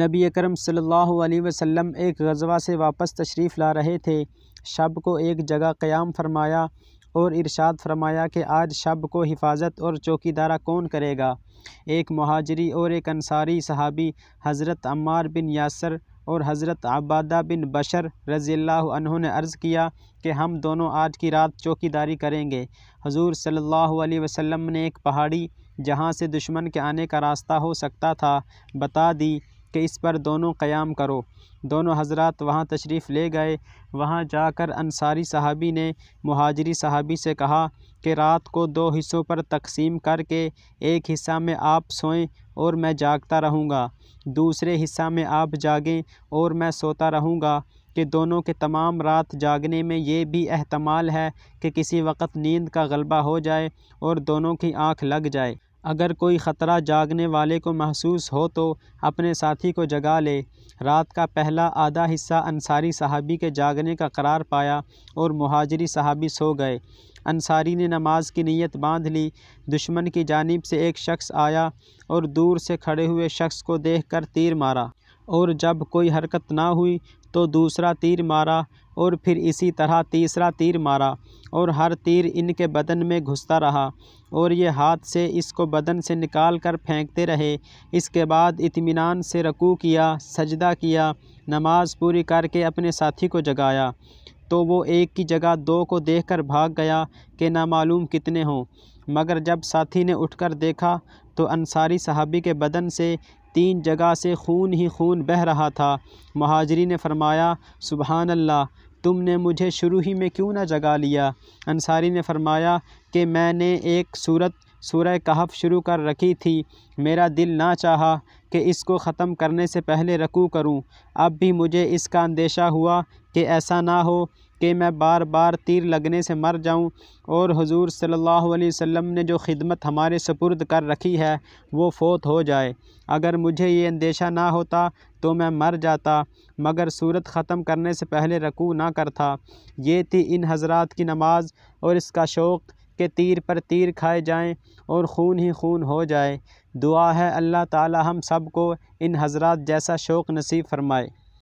नबी अकरम सल्लल्लाहु अलैहि वसल्लम एक गज़वा से वापस तशरीफ़ ला रहे थे शब को एक जगह क़याम फरमाया और इरशाद फरमाया कि आज शब को हिफाजत और चौकीदारा कौन करेगा एक महाजरी और एक अंसारी सहाबी हज़रत अम्मार बिन यासर और हज़रत आबादा बिन बशर रज़ी ने अर्ज़ किया कि हम दोनों आज की रात चौकीदारी करेंगे हजूर सल्लल्लाहु अलैहि वसल्लम ने एक पहाड़ी जहाँ से दुश्मन के आने का रास्ता हो सकता था बता दी कि इस पर दोनों क़याम करो दोनों हजरत वहाँ तशरीफ़ ले गए वहाँ जाकर अंसारी साहबी ने महाजरी साहबी से कहा कि रात को दो हिस्सों पर तकसीम करके एक हिस्सा में आप सोएं और मैं जागता रहूँगा दूसरे हिस्सा में आप जागें और मैं सोता रहूँगा कि दोनों के तमाम रात जागने में ये भी अहतमाल है कि किसी वक्त नींद का गलबा हो जाए और दोनों की आँख लग जाए अगर कोई ख़तरा जागने वाले को महसूस हो तो अपने साथी को जगा ले रात का पहला आधा हिस्सा अंसारी साहबी के जागने का करार पाया और महाजरी सहाबी सो गए अंसारी ने नमाज की नीयत बांध ली दुश्मन की जानिब से एक शख्स आया और दूर से खड़े हुए शख्स को देखकर तीर मारा और जब कोई हरकत ना हुई तो दूसरा तीर मारा और फिर इसी तरह तीसरा तीर मारा और हर तीर इनके बदन में घुसता रहा और ये हाथ से इसको बदन से निकाल कर फेंकते रहे इसके बाद इत्मीनान से रकू किया सजदा किया नमाज पूरी करके अपने साथी को जगाया तो वो एक की जगह दो को देखकर भाग गया कि नामालूम कितने हों मगर जब साथी ने उठकर देखा तो अंसारी साहबी के बदन से तीन जगह से खून ही खून बह रहा था महाजरी ने फरमाया सुबहान अल्लाह तुमने मुझे शुरू ही में क्यों ना जगा लिया अंसारी ने फरमाया कि मैंने एक सूरत सूर्य कहफ शुरू कर रखी थी मेरा दिल ना चाहा कि इसको ख़त्म करने से पहले रकू करूं। अब भी मुझे इसका अंदेशा हुआ कि ऐसा ना हो कि मैं बार बार तीर लगने से मर जाऊं और हुजूर सल्लल्लाहु अलैहि वसल्लम ने जो खिदमत हमारे सपुर्द कर रखी है वो फोत हो जाए अगर मुझे ये अंदेशा ना होता तो मैं मर जाता मगर सूरत ख़त्म करने से पहले रकू ना करता ये थी इन हजरात की नमाज़ और इसका शौक़ के तीर पर तीर खाए जाएं और खून ही खून हो जाए दुआ है अल्लाह ताला हम सब को इन हजरात जैसा शौक़ नसीब फरमाए